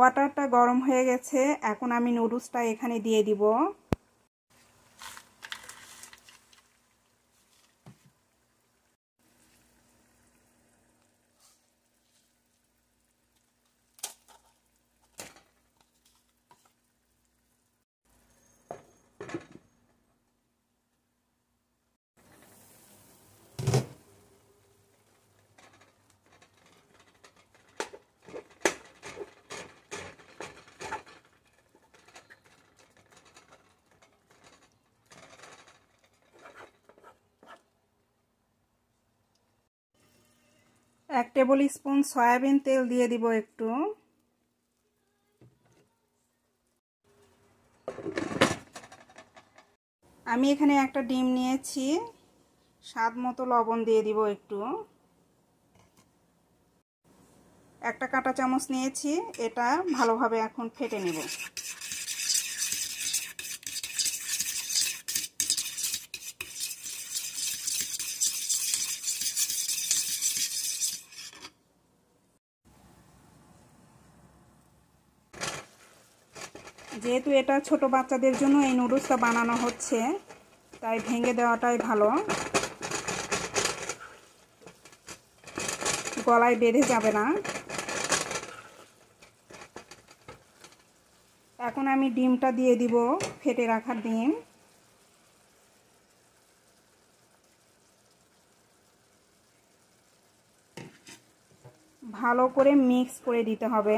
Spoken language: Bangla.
ওয়াটারটা গরম হয়ে গেছে এখন আমি নুডলসটা এখানে দিয়ে দিব এক টেবিল স্পুন সয়াবিন তেল দিয়ে দিব একটু আমি এখানে একটা ডিম নিয়েছি স্বাদ মতো লবণ দিয়ে দিব একটু একটা কাঁটা চামচ নিয়েছি এটা ভালোভাবে এখন ফেটে নেব যেহেতু এটা ছোট বাচ্চাদের জন্য এই নুডলসটা বানানো হচ্ছে তাই ভেঙে দেওয়াটাই ভালো গলায় বেঁধে যাবে না এখন আমি ডিমটা দিয়ে দিব ফেটে রাখার ডিম ভালো করে মিক্স করে দিতে হবে